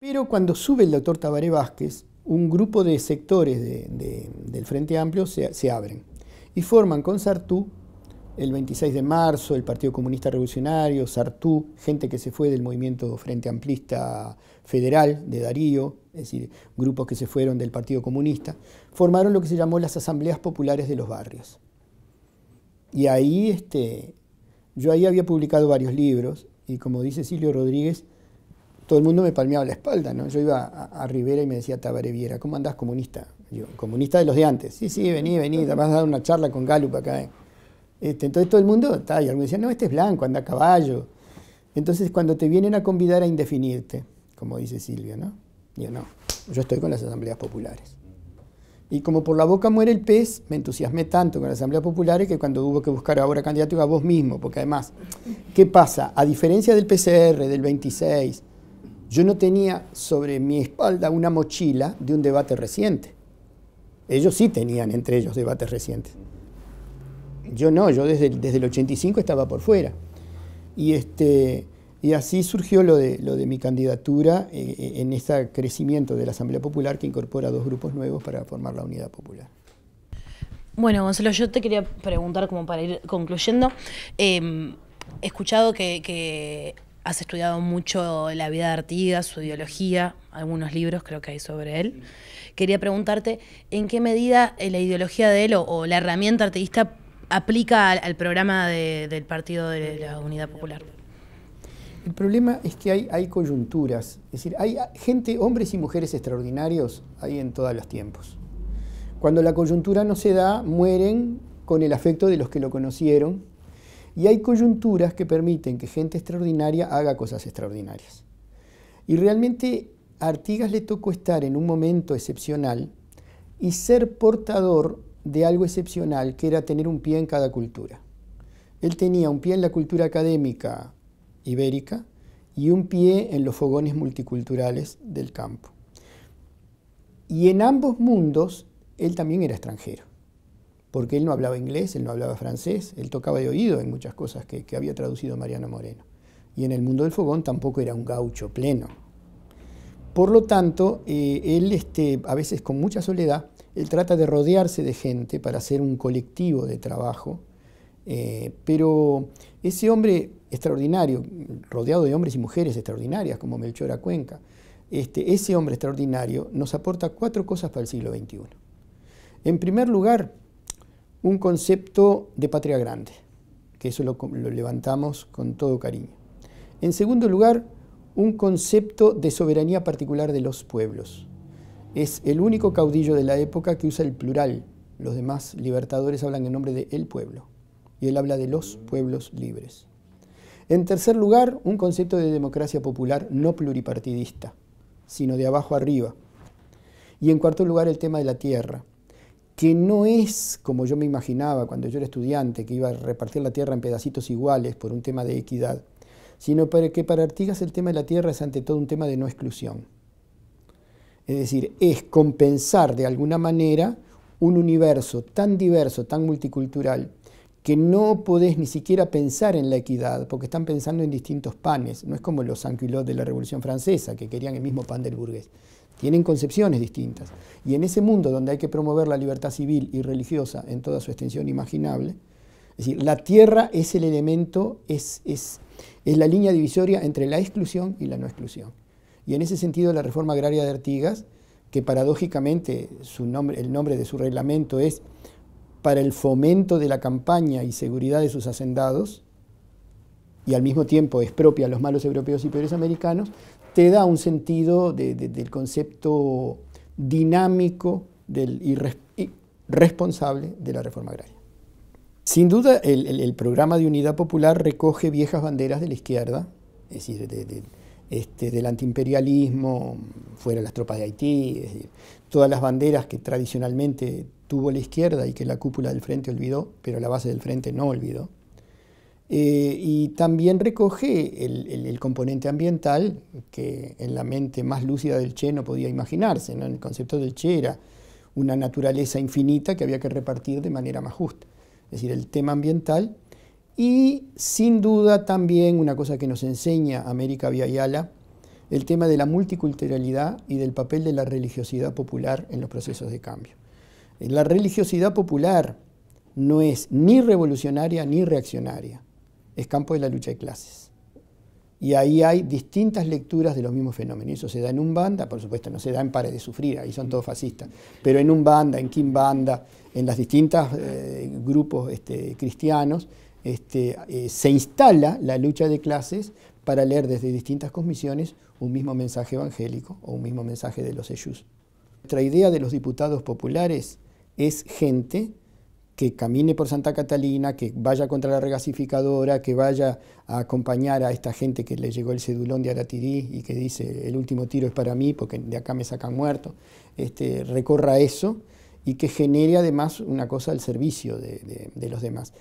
Pero cuando sube el doctor Tabaré Vázquez, un grupo de sectores del Frente Amplio se, abren y forman con Sartú el 26 de marzo, el Partido Comunista Revolucionario, Sartú, gente que se fue del movimiento Frente Amplista Federal de Darío, es decir, grupos que se fueron del Partido Comunista, formaron lo que se llamó las Asambleas Populares de los Barrios. Y ahí, este, yo ahí había publicado varios libros, y como dice Silvio Rodríguez, todo el mundo me palmeaba la espalda, ¿no? Yo iba a, Rivera y me decía Tabaré ¿cómo andás comunista? Yo, comunista de los de antes. Sí, sí, vení, vení, te vas a dar una charla con Galup acá. Eh. Este, entonces todo el mundo, está, y algunos decían, no, este es blanco, anda a caballo. Entonces cuando te vienen a convidar a indefinirte, como dice Silvia, ¿no? Yo no, yo estoy con las asambleas populares. Y como por la boca muere el pez, me entusiasmé tanto con las asambleas populares que cuando hubo que buscar ahora candidato a vos mismo, porque además, ¿qué pasa? A diferencia del PCR, del 26, yo no tenía sobre mi espalda una mochila de un debate reciente. Ellos sí tenían entre ellos debates recientes. Yo no, yo desde, desde el 85 estaba por fuera. Y, este, y así surgió lo de, lo de mi candidatura eh, eh, en este crecimiento de la Asamblea Popular que incorpora dos grupos nuevos para formar la Unidad Popular. Bueno, Gonzalo, yo te quería preguntar como para ir concluyendo. Em, he escuchado que, que has estudiado mucho la vida de Artigas, su ideología, algunos libros creo que hay sobre él. Quería preguntarte en qué medida eh, la ideología de él o, la herramienta artiguista aplica al, programa del Partido de la Unidad Popular. El problema es que hay, hay coyunturas, es decir, hay gente, hombres y mujeres extraordinarios ahí en todos los tiempos. Cuando la coyuntura no se da, mueren con el afecto de los que lo conocieron y hay coyunturas que permiten que gente extraordinaria haga cosas extraordinarias. Y realmente a Artigas le tocó estar en un momento excepcional y ser portador de algo excepcional, que era tener un pie en cada cultura. Él tenía un pie en la cultura académica ibérica y un pie en los fogones multiculturales del campo. Y en ambos mundos él también era extranjero porque él no hablaba inglés, él no hablaba francés, él tocaba de oído en muchas cosas que, había traducido Mariano Moreno. Y en el mundo del fogón tampoco era un gaucho pleno. Por lo tanto, eh, él, este, a veces con mucha soledad, él trata de rodearse de gente para hacer un colectivo de trabajo, eh, pero ese hombre extraordinario, rodeado de hombres y mujeres extraordinarias como Melchora Cuenca, este, ese hombre extraordinario nos aporta cuatro cosas para el siglo XXI. En primer lugar, un concepto de patria grande, que eso lo, levantamos con todo cariño. En segundo lugar, un concepto de soberanía particular de los pueblos. Es el único caudillo de la época que usa el plural. Los demás libertadores hablan en nombre de el pueblo. Y él habla de los pueblos libres. En tercer lugar, un concepto de democracia popular no pluripartidista, sino de abajo arriba. Y en cuarto lugar, el tema de la tierra, que no es como yo me imaginaba cuando yo era estudiante, que iba a repartir la tierra en pedacitos iguales por un tema de equidad, sino que para Artigas el tema de la tierra es ante todo un tema de no exclusión. Es decir, es compensar de alguna manera un universo tan diverso, tan multicultural, que no podés ni siquiera pensar en la equidad, porque están pensando en distintos panes. No es como los sans de la Revolución Francesa, que querían el mismo pan del burgués, tienen concepciones distintas. Y en ese mundo donde hay que promover la libertad civil y religiosa en toda su extensión imaginable, es decir, la tierra es el elemento, es, es, la línea divisoria entre la exclusión y la no exclusión. Y en ese sentido la reforma agraria de Artigas, que paradójicamente su nombre, el nombre de su reglamento es para el fomento de la campaña y seguridad de sus hacendados, y al mismo tiempo es propia a los malos europeos y peores americanos, te da un sentido del concepto dinámico del y responsable de la reforma agraria. Sin duda, el, programa de unidad popular recoge viejas banderas de la izquierda, es decir, este, del antiimperialismo, fuera las tropas de Haití, todas las banderas que tradicionalmente tuvo la izquierda y que la cúpula del frente olvidó, pero la base del frente no olvidó. Eh, y también recoge el, componente ambiental que en la mente más lúcida del Che no podía imaginarse. ¿no? El concepto del Che era una naturaleza infinita que había que repartir de manera más justa. Es decir, el tema ambiental. Y sin duda también una cosa que nos enseña América Viayala, el tema de la multiculturalidad y del papel de la religiosidad popular en los procesos de cambio. La religiosidad popular no es ni revolucionaria ni reaccionaria es campo de la lucha de clases. Y ahí hay distintas lecturas de los mismos fenómenos. eso se da en un banda, por supuesto, no se da en pares de sufrir, ahí son todos fascistas. Pero en un banda, en Kim banda, en las distintos eh, grupos este, cristianos, este, eh, se instala la lucha de clases para leer desde distintas comisiones un mismo mensaje evangélico o un mismo mensaje de los seyus. Nuestra idea de los diputados populares es gente que camine por Santa Catalina, que vaya contra la regasificadora, que vaya a acompañar a esta gente que le llegó el cedulón de Aratidí y que dice el último tiro es para mí porque de acá me sacan muerto, este, recorra eso y que genere además una cosa al servicio de los demás.